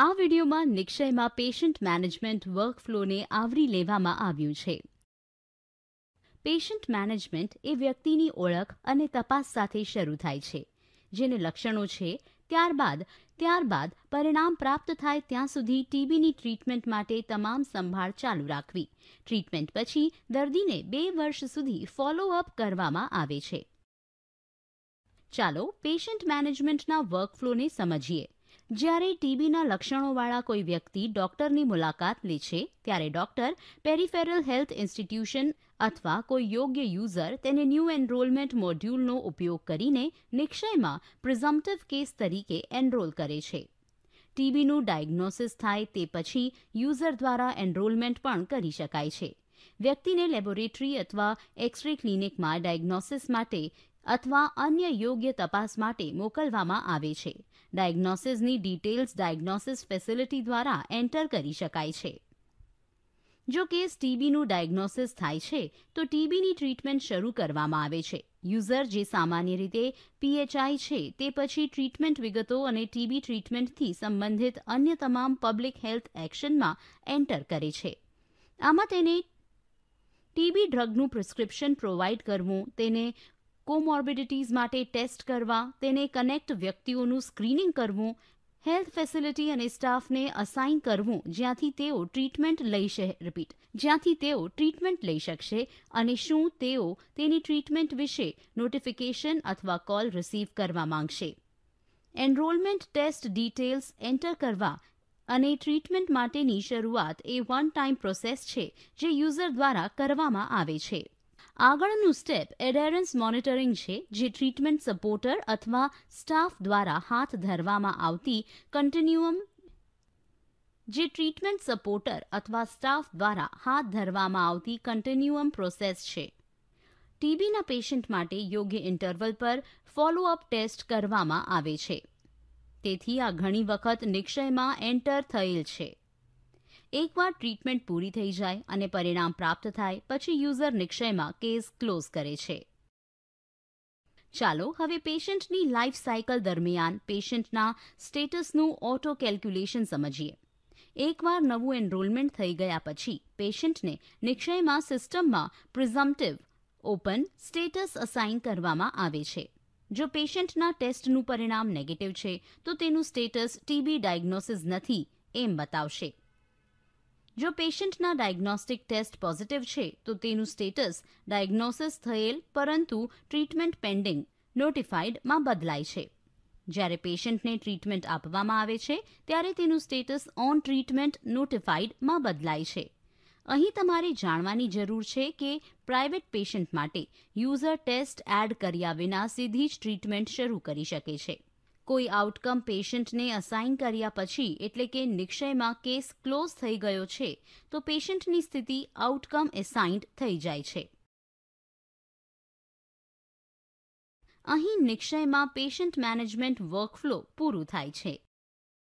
આ વિડીયોમાં નિક્ષયમાં patient management વર્કફ્લોને આવરી લેવામાં આવ્યું છે પેશન્ટ મેનેજમેન્ટ એ વ્યક્તિની ઓળખ અને તપાસ સાથે શરૂ થાય છે જેને લક્ષણો છે ત્યારબાદ ત્યારબાદ પરિણામ પ્રાપ્ત થાય ત્યાં સુધી ટીબીની ટ્રીટમેન્ટ માટે તમામ સંભાળ ચાલુ રાખવી ટ્રીટમેન્ટ પછી દર્દીને બે વર્ષ સુધી ફોલોઅપ કરવામાં આવે છે ચાલો પેશન્ટ મેનેજમેન્ટના વર્કફ્લોને સમજીએ જ્યારે ટીબીના લક્ષણોવાળા કોઈ વ્યક્તિ ડોક્ટરની મુલાકાત લે છે ત્યારે ડોક્ટર પેરિફેરલ હેલ્થ ઇન્સ્ટિટ્યુશન અથવા કોઈ યોગ્ય યુઝર તેને ન્યૂ એનરોલમેન્ટ મોડ્યુલનો ઉપયોગ કરીને નિક્ષયમાં પ્રિઝમ્પટિવ કેસ તરીકે એનરોલ કરે છે ટીબીનું ડાયગ્નોસિસ થાય તે પછી યુઝર દ્વારા એનરોલમેન્ટ પણ કરી શકાય છે વ્યક્તિને લેબોરેટરી અથવા એક્સરે ક્લિનિકમાં ડાયગ્નોસિસ માટે અથવા અન્ય યોગ્ય તપાસ માટે મોકલવામાં આવે છે ડાયગ્નોસિસની ડિટેલ્સ ડાયગ્નોસિસ ફેસિલિટી દ્વારા એન્ટર કરી શકાય છે જો કેસ ટીબીનું ડાયગ્નોસિસ થાય છે તો ટીબીની ટ્રીટમેન્ટ શરૂ કરવામાં આવે છે યુઝર જે સામાન્ય રીતે પીએચઆઈ છે તે પછી ટ્રીટમેન્ટ વિગતો અને ટીબી ટ્રીટમેન્ટથી સંબંધિત અન્ય તમામ પબ્લિક હેલ્થ એક્શનમાં એન્ટર કરે છે આમાં તેને ટીબી ડ્રગનું પ્રિસ્ક્રિપ્શન પ્રોવાઇડ કરવું તેને કોમોર્બિડિટીઝ માટે ટેસ્ટ કરવા તેને કનેક્ટ વ્યક્તિઓનું સ્ક્રીનિંગ કરવું હેલ્થ ફેસિલિટી અને સ્ટાફને અસાઇન કરવું જ્યાંથી તેઓ ટ્રીટમેન્ટ લઈશે રિપીટ જ્યાંથી તેઓ ટ્રીટમેન્ટ લઈ શકશે અને શું તેઓ તેની ટ્રીટમેન્ટ વિશે નોટિફિકેશન અથવા કોલ રિસીવ કરવા માંગશે એનરોલમેન્ટ ટેસ્ટ ડિટેલ્સ એન્ટર કરવા અને ટ્રીટમેન્ટ માટેની શરૂઆત એ વન ટાઈમ પ્રોસેસ છે જે યુઝર દ્વારા કરવામાં આવે છે આગળનું સ્ટેપ એડેરન્સ મોનિટરિંગ છે જે ટ્રીટમેન્ટ સપોર્ટર અથવા સ્ટાફ દ્વારા હાથ ધરવામાં આવતી કન્ટિન્યુઅમ જે ટ્રીટમેન્ટ સપોર્ટર અથવા સ્ટાફ દ્વારા હાથ ધરવામાં આવતી કન્ટિન્યુઅમ પ્રોસેસ છે ટીબીના પેશન્ટ માટે યોગ્ય ઇન્ટરવલ પર ફોલોઅપ ટેસ્ટ કરવામાં આવે છે તેથી આ ઘણી વખત નિક્ષયમાં એન્ટર થયેલ છે એકવાર ટ્રીટમેન્ટ પૂરી થઈ જાય અને પરિણામ પ્રાપ્ત થાય પછી યુઝર નિક્ષયમાં કેસ ક્લોઝ કરે છે ચાલો હવે પેશન્ટની લાઈફ સાયકલ દરમિયાન પેશન્ટના સ્ટેટસનું ઓટો કેલ્ક્યુલેશન સમજીએ એકવાર નવું એનરોલમેન્ટ થઈ ગયા પછી પેશન્ટને નિક્ષયમાં સિસ્ટમમાં પ્રિઝમ્પટિવ ઓપન સ્ટેટસ અસાઇન કરવામાં આવે છે જો પેશન્ટના ટેસ્ટનું પરિણામ નેગેટિવ છે તો તેનું સ્ટેટસ ટીબી ડાયગ્નોસિસ નથી એમ બતાવશે જો પેશન્ટના ડાયગ્નોસ્ટિક ટેસ્ટ પોઝિટિવ છે તો તેનું સ્ટેટસ ડાયગ્નોસિસ થયેલ પરંતુ ટ્રીટમેન્ટ પેન્ડિંગ નોટિફાઈડમાં બદલાય છે જ્યારે પેશન્ટને ટ્રીટમેન્ટ આપવામાં આવે છે ત્યારે તેનું સ્ટેટસ ઓન ટ્રીટમેન્ટ નોટિફાઈડમાં બદલાય છે અહીં તમારે જાણવાની જરૂર છે કે પ્રાઇવેટ પેશન્ટ માટે યુઝર ટેસ્ટ એડ કર્યા વિના સીધી જ ટ્રીટમેન્ટ શરૂ કરી શકે છે કોઈ આઉટકમ પેશન્ટને અસાઇન કર્યા પછી એટલે કે નિક્ષયમાં કેસ ક્લોઝ થઈ ગયો છે તો પેશન્ટની સ્થિતિ આઉટકમ એસાઇન્ડ થઈ જાય છે અહીં નિક્ષયમાં પેશન્ટ મેનેજમેન્ટ વર્કફ્લો પૂરું થાય છે